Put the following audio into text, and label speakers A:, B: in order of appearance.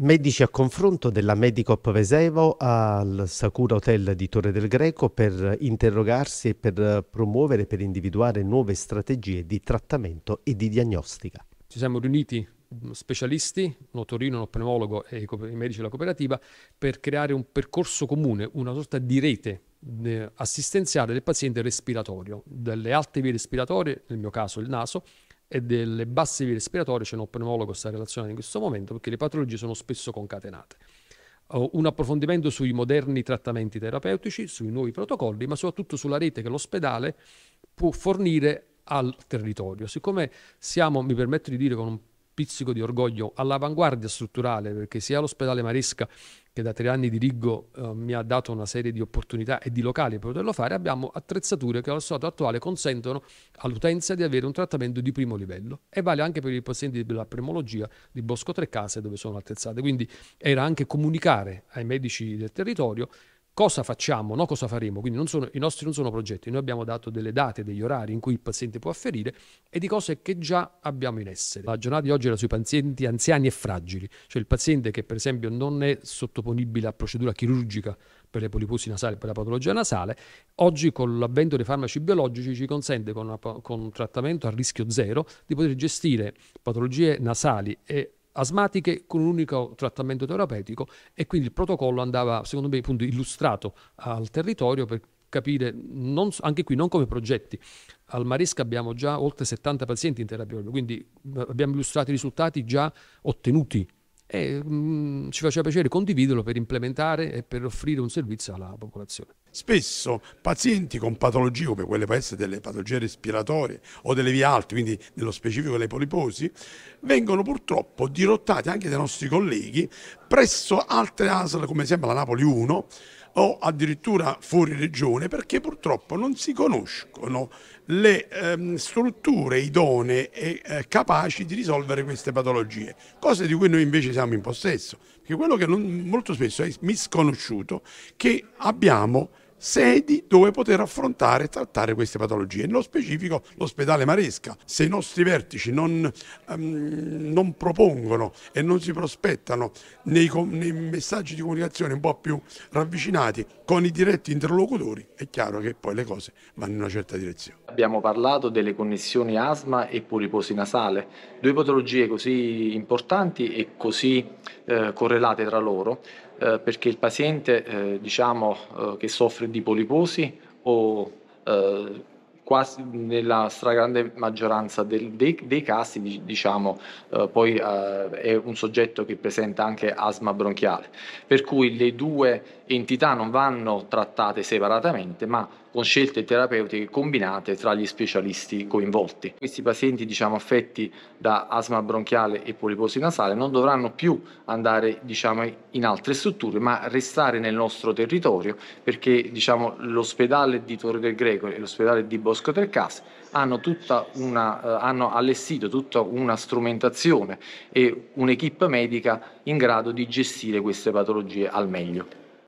A: Medici a confronto della Medicop Vesevo al Sakura Hotel di Torre del Greco per interrogarsi e per promuovere, per individuare nuove strategie di trattamento e di diagnostica.
B: Ci siamo riuniti specialisti, uno torino, uno pneumologo e i medici della cooperativa, per creare un percorso comune, una sorta di rete eh, assistenziale del paziente respiratorio, delle alte vie respiratorie, nel mio caso il naso, e delle basse vie respiratorie, c'è un pneumologo sta relazionando in questo momento, perché le patologie sono spesso concatenate. un approfondimento sui moderni trattamenti terapeutici, sui nuovi protocolli, ma soprattutto sulla rete che l'ospedale può fornire al territorio. Siccome siamo, mi permetto di dire con un pizzico di orgoglio all'avanguardia strutturale, perché sia l'ospedale Maresca che da tre anni dirigo eh, mi ha dato una serie di opportunità e di locali per poterlo fare, abbiamo attrezzature che allo stato attuale consentono all'utenza di avere un trattamento di primo livello e vale anche per i pazienti della premologia di Bosco Tre Case dove sono attrezzate. Quindi era anche comunicare ai medici del territorio cosa facciamo, no cosa faremo. Quindi sono, i nostri non sono progetti, noi abbiamo dato delle date, degli orari in cui il paziente può afferire e di cose che già abbiamo in essere. La giornata di oggi era sui pazienti anziani e fragili, cioè il paziente che per esempio non è sottoponibile a procedura chirurgica per le poliposi nasali e per la patologia nasale, oggi con l'avvento dei farmaci biologici ci consente con, una, con un trattamento a rischio zero di poter gestire patologie nasali e asmatiche con un unico trattamento terapeutico e quindi il protocollo andava, secondo me, appunto, illustrato al territorio per capire, non, anche qui non come progetti, al Maresca abbiamo già oltre 70 pazienti in terapia, quindi eh, abbiamo illustrato i risultati già ottenuti e mh, mm, ci faceva piacere condividerlo per implementare e per offrire un servizio alla popolazione.
C: Spesso pazienti con patologie, come quelle può essere delle patologie respiratorie o delle vie alte, quindi nello specifico le poliposi, vengono purtroppo dirottati anche dai nostri colleghi presso altre ASL come sembra la Napoli 1 o addirittura fuori regione perché purtroppo non si conoscono le ehm, strutture idonee e eh, capaci di risolvere queste patologie, cose di cui noi invece siamo in possesso, perché quello che non, molto spesso è misconosciuto, che abbiamo sedi dove poter affrontare e trattare queste patologie, nello specifico l'ospedale Maresca. Se i nostri vertici non, um, non propongono e non si prospettano nei, nei messaggi di comunicazione un po' più ravvicinati con i diretti interlocutori, è chiaro che poi le cose vanno in una certa direzione.
A: Abbiamo parlato delle connessioni asma e puriposi nasale, due patologie così importanti e così eh, correlate tra loro eh, perché il paziente eh, diciamo, eh, che soffre di poliposi o eh, quasi nella stragrande maggioranza del, dei, dei, casi diciamo, eh, poi è un soggetto che presenta anche asma bronchiale, per cui le due entità non vanno trattate separatamente ma con scelte terapeutiche combinate tra gli specialisti coinvolti. Questi pazienti diciamo, affetti da asma bronchiale e poliposi nasale non dovranno più andare diciamo, in altre strutture ma restare nel nostro territorio perché diciamo, l'ospedale di Torre del Greco e l'ospedale di Bosco Trecase hanno, una, eh, hanno allestito tutta una strumentazione e un'equipe medica in grado di gestire queste patologie al meglio.